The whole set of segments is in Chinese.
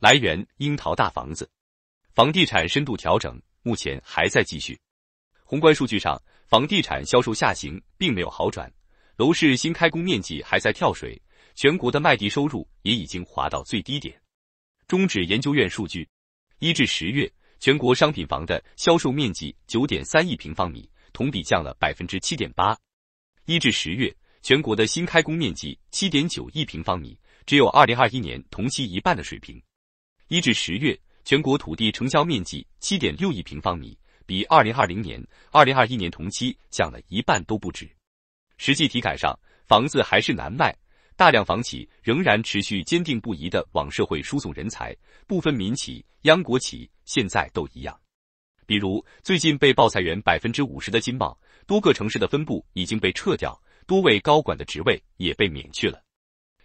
来源：樱桃大房子。房地产深度调整目前还在继续。宏观数据上，房地产销售下行并没有好转，楼市新开工面积还在跳水，全国的卖地收入也已经滑到最低点。中指研究院数据，一至十月全国商品房的销售面积九点三亿平方米，同比降了百分之七点八；一至十月全国的新开工面积七点九亿平方米，只有二零二一年同期一半的水平。一至十月，全国土地成交面积七点六亿平方米，比二零二零年、二零二一年同期降了一半都不止。实际体感上，房子还是难卖，大量房企仍然持续坚定不移地往社会输送人才，不分民企、央国企，现在都一样。比如，最近被报裁员百分之五十的金茂，多个城市的分部已经被撤掉，多位高管的职位也被免去了。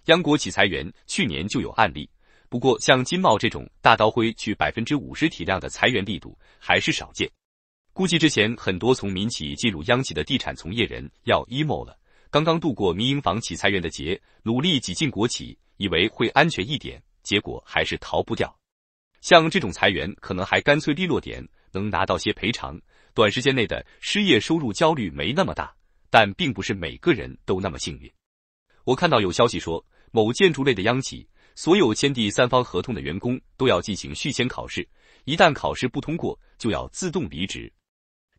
央国企裁员去年就有案例。不过，像金茂这种大刀挥去百分之五十体量的裁员力度还是少见。估计之前很多从民企进入央企的地产从业人要 emo 了。刚刚度过民营房企裁员的劫，努力挤进国企，以为会安全一点，结果还是逃不掉。像这种裁员可能还干脆利落点，能拿到些赔偿，短时间内的失业收入焦虑没那么大，但并不是每个人都那么幸运。我看到有消息说，某建筑类的央企。所有签第三方合同的员工都要进行续签考试，一旦考试不通过，就要自动离职。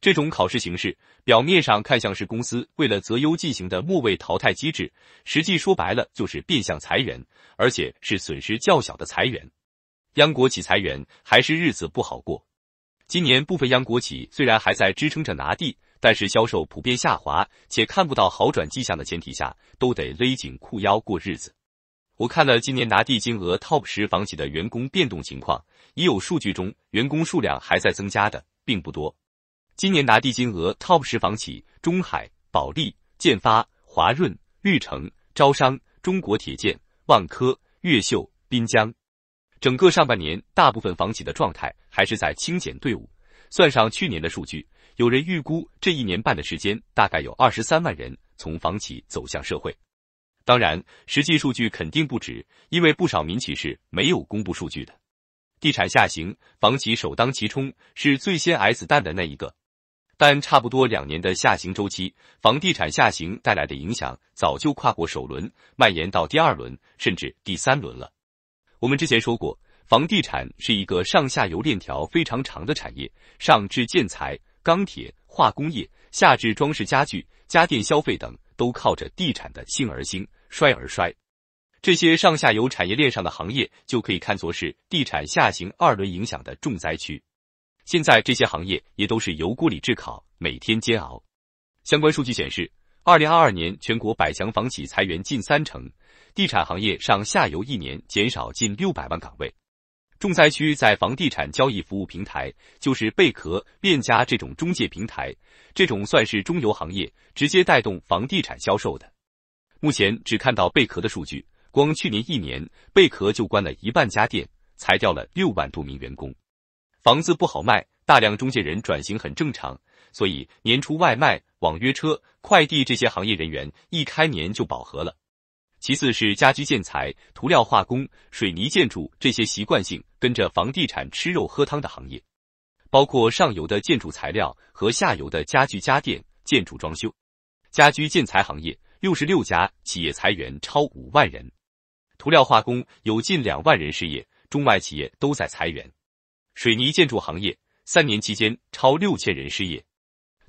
这种考试形式表面上看像是公司为了择优进行的末位淘汰机制，实际说白了就是变相裁员，而且是损失较小的裁员。央国企裁员还是日子不好过。今年部分央国企虽然还在支撑着拿地，但是销售普遍下滑，且看不到好转迹象的前提下，都得勒紧裤腰过日子。我看了今年拿地金额 TOP 十房企的员工变动情况，已有数据中，员工数量还在增加的并不多。今年拿地金额 TOP 十房企：中海、保利、建发、华润、绿城、招商、中国铁建、万科、越秀、滨江。整个上半年，大部分房企的状态还是在清减队伍。算上去年的数据，有人预估，这一年半的时间，大概有二十三万人从房企走向社会。当然，实际数据肯定不止，因为不少民企是没有公布数据的。地产下行，房企首当其冲，是最先挨子弹的那一个。但差不多两年的下行周期，房地产下行带来的影响早就跨过首轮，蔓延到第二轮，甚至第三轮了。我们之前说过，房地产是一个上下游链条非常长的产业，上至建材、钢铁、化工业，下至装饰、家具、家电消费等。都靠着地产的兴而兴，衰而衰。这些上下游产业链上的行业，就可以看作是地产下行二轮影响的重灾区。现在这些行业也都是油锅里炙烤，每天煎熬。相关数据显示，二零二二年全国百强房企裁员近三成，地产行业上下游一年减少近六百万岗位。重灾区在房地产交易服务平台，就是贝壳、链家这种中介平台，这种算是中游行业，直接带动房地产销售的。目前只看到贝壳的数据，光去年一年，贝壳就关了一万家店，裁掉了六万多名员工。房子不好卖，大量中介人转型很正常，所以年初外卖、网约车、快递这些行业人员一开年就饱和了。其次是家居建材、涂料化工、水泥建筑这些习惯性跟着房地产吃肉喝汤的行业，包括上游的建筑材料和下游的家具家电、建筑装修、家居建材行业，六十六家企业裁员超五万人，涂料化工有近两万人失业，中外企业都在裁员，水泥建筑行业三年期间超六千人失业，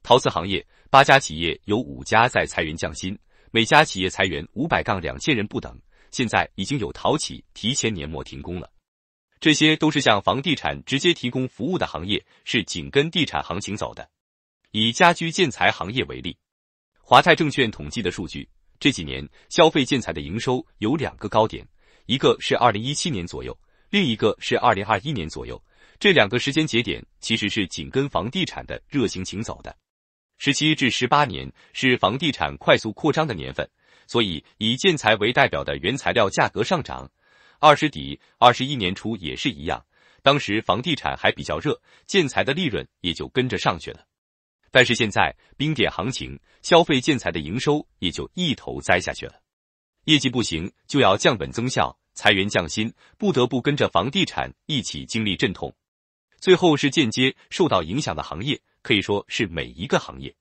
陶瓷行业八家企业有五家在裁员降薪。每家企业裁员五百杠两千人不等，现在已经有淘企提前年末停工了。这些都是向房地产直接提供服务的行业，是紧跟地产行情走的。以家居建材行业为例，华泰证券统计的数据，这几年消费建材的营收有两个高点，一个是二零一七年左右，另一个是二零二一年左右。这两个时间节点其实是紧跟房地产的热行情走的。十七至十八年是房地产快速扩张的年份，所以以建材为代表的原材料价格上涨。二十底、二十一年初也是一样，当时房地产还比较热，建材的利润也就跟着上去了。但是现在冰点行情，消费建材的营收也就一头栽下去了。业绩不行就要降本增效、裁员降薪，不得不跟着房地产一起经历阵痛。最后是间接受到影响的行业。可以说是每一个行业。